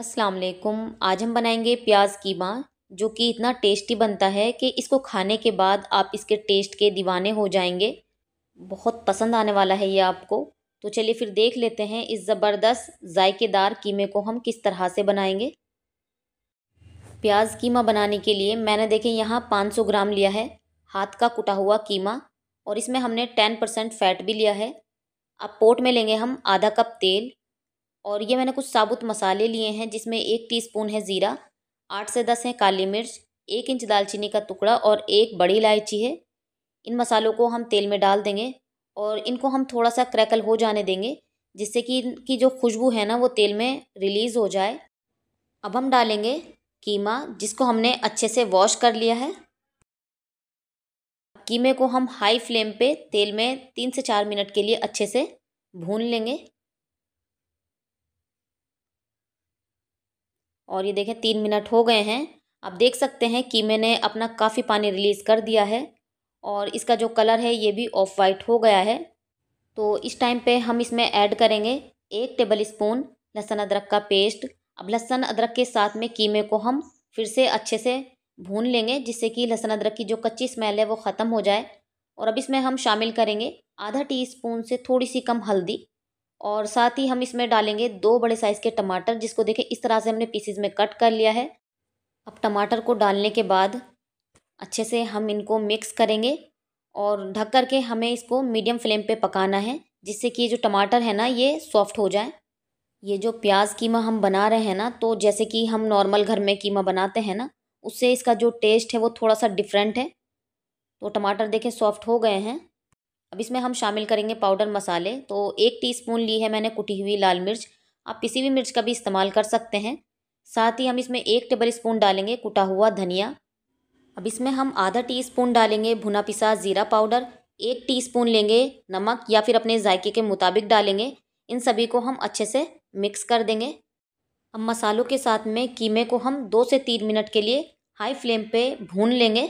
अस्सलाम वालेकुम आज हम बनाएंगे प्याज कीमा जो कि इतना टेस्टी बनता है कि इसको खाने के बाद आप इसके टेस्ट के दीवाने हो जाएंगे बहुत पसंद आने वाला है ये आपको तो चलिए फिर देख लेते हैं इस ज़बरदस्त जायकेदार कीमे को हम किस तरह से बनाएंगे प्याज कीमा बनाने के लिए मैंने देखें यहाँ 500 ग्राम लिया है हाथ का कुटा हुआ कीमा और इसमें हमने टेन परसेंट फ़ैट भी लिया है अब पोट में लेंगे हम आधा कप तेल और ये मैंने कुछ साबुत मसाले लिए हैं जिसमें एक टीस्पून है ज़ीरा आठ से दस है काली मिर्च एक इंच दालचीनी का टुकड़ा और एक बड़ी इलायची है इन मसालों को हम तेल में डाल देंगे और इनको हम थोड़ा सा क्रैकल हो जाने देंगे जिससे कि इनकी जो खुशबू है ना वो तेल में रिलीज़ हो जाए अब हम डालेंगे कीमा जिसको हमने अच्छे से वॉश कर लिया है कीमे को हम हाई फ्लेम पे तेल में तीन से चार मिनट के लिए अच्छे से भून लेंगे और ये देखें तीन मिनट हो गए हैं आप देख सकते हैं कि मैंने अपना काफ़ी पानी रिलीज़ कर दिया है और इसका जो कलर है ये भी ऑफ वाइट हो गया है तो इस टाइम पे हम इसमें ऐड करेंगे एक टेबल स्पून लहसुन अदरक का पेस्ट अब लहसुन अदरक के साथ में कीमे को हम फिर से अच्छे से भून लेंगे जिससे कि लहसुन अदरक की जो कच्ची स्मेल है वो ख़त्म हो जाए और अब इसमें हम शामिल करेंगे आधा टी स्पून से थोड़ी सी कम हल्दी और साथ ही हम इसमें डालेंगे दो बड़े साइज़ के टमाटर जिसको देखें इस तरह से हमने पीसीज में कट कर लिया है अब टमाटर को डालने के बाद अच्छे से हम इनको मिक्स करेंगे और ढक कर के हमें इसको मीडियम फ्लेम पे पकाना है जिससे कि ये जो टमाटर है ना ये सॉफ्ट हो जाए ये जो प्याज कीमा हम बना रहे हैं ना तो जैसे कि हम नॉर्मल घर में कीमा बनाते हैं ना उससे इसका जो टेस्ट है वो थोड़ा सा डिफरेंट है तो टमाटर देखें सॉफ्ट हो गए हैं अब इसमें हम शामिल करेंगे पाउडर मसाले तो एक टीस्पून ली है मैंने कुटी हुई लाल मिर्च आप किसी भी मिर्च का भी इस्तेमाल कर सकते हैं साथ ही हम इसमें एक टेबल स्पून डालेंगे कुटा हुआ धनिया अब इसमें हम आधा टी स्पून डालेंगे भुना पिसा ज़ीरा पाउडर एक टी स्पून लेंगे नमक या फिर अपने जायके के मुताबिक डालेंगे इन सभी को हम अच्छे से मिक्स कर देंगे अब मसालों के साथ में कीमे को हम दो से तीन मिनट के लिए हाई फ्लेम पे भून लेंगे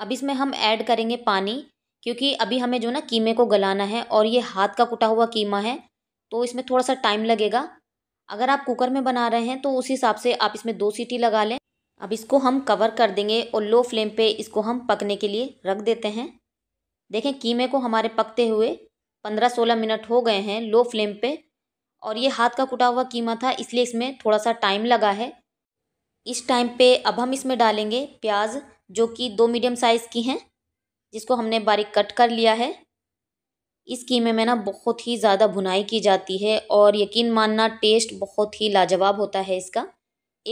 अब इसमें हम ऐड करेंगे पानी क्योंकि अभी हमें जो ना कीमे को गलाना है और ये हाथ का कुटा हुआ कीमा है तो इसमें थोड़ा सा टाइम लगेगा अगर आप कुकर में बना रहे हैं तो उस हिसाब से आप इसमें दो सीटी लगा लें अब इसको हम कवर कर देंगे और लो फ्लेम पे इसको हम पकने के लिए रख देते हैं देखें कीमे को हमारे पकते हुए पंद्रह सोलह मिनट हो गए हैं लो फ्लेम पे और ये हाथ का कुटा हुआ कीमा था इसलिए इसमें थोड़ा सा टाइम लगा है इस टाइम पे अब हम इसमें डालेंगे प्याज जो कि दो मीडियम साइज़ की हैं जिसको हमने बारीक कट कर लिया है इस कीमे में ना बहुत ही ज़्यादा भुनाई की जाती है और यकीन मानना टेस्ट बहुत ही लाजवाब होता है इसका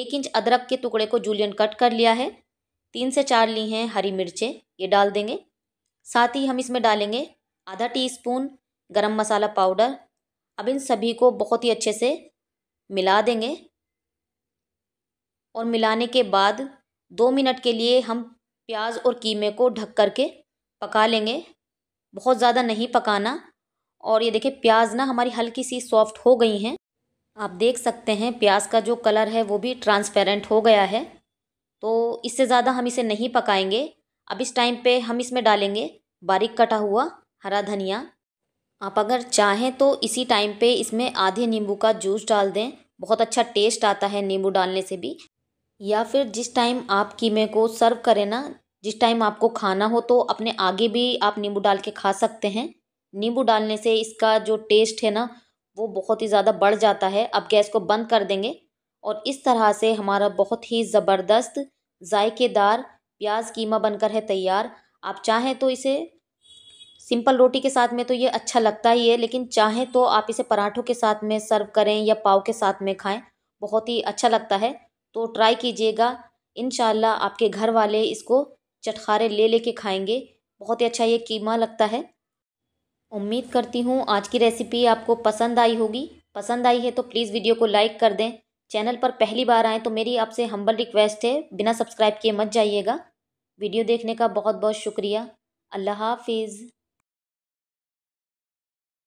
एक इंच अदरक के टुकड़े को जूलियन कट कर लिया है तीन से चार ली हैं हरी मिर्चें ये डाल देंगे साथ ही हम इसमें डालेंगे आधा टी स्पून गरम मसाला पाउडर अब इन सभी को बहुत ही अच्छे से मिला देंगे और मिलाने के बाद दो मिनट के लिए हम प्याज और कीमे को ढक कर के पका लेंगे बहुत ज़्यादा नहीं पकाना और ये देखिए प्याज ना हमारी हल्की सी सॉफ्ट हो गई हैं आप देख सकते हैं प्याज का जो कलर है वो भी ट्रांसपेरेंट हो गया है तो इससे ज़्यादा हम इसे नहीं पकाएंगे अब इस टाइम पे हम इसमें डालेंगे बारीक कटा हुआ हरा धनिया आप अगर चाहें तो इसी टाइम पे इसमें आधे नींबू का जूस डाल दें बहुत अच्छा टेस्ट आता है नींबू डालने से भी या फिर जिस टाइम आप कीमे को सर्व करें ना जिस टाइम आपको खाना हो तो अपने आगे भी आप नींबू डाल के खा सकते हैं नींबू डालने से इसका जो टेस्ट है ना वो बहुत ही ज़्यादा बढ़ जाता है अब गैस को बंद कर देंगे और इस तरह से हमारा बहुत ही ज़बरदस्त जायकेदार प्याज कीमा बनकर है तैयार आप चाहें तो इसे सिंपल रोटी के साथ में तो ये अच्छा लगता ही है लेकिन चाहें तो आप इसे पराठों के साथ में सर्व करें या पाव के साथ में खाएं बहुत ही अच्छा लगता है तो ट्राई कीजिएगा इन आपके घर वाले इसको चटखारे ले लेके खाएँगे बहुत ही अच्छा ये कीमा लगता है उम्मीद करती हूँ आज की रेसिपी आपको पसंद आई होगी पसंद आई है तो प्लीज़ वीडियो को लाइक कर दें चैनल पर पहली बार आएँ तो मेरी आपसे हम्बल रिक्वेस्ट है बिना सब्सक्राइब किए मत जाइएगा वीडियो देखने का बहुत बहुत शुक्रिया अल्लाह हाफिज़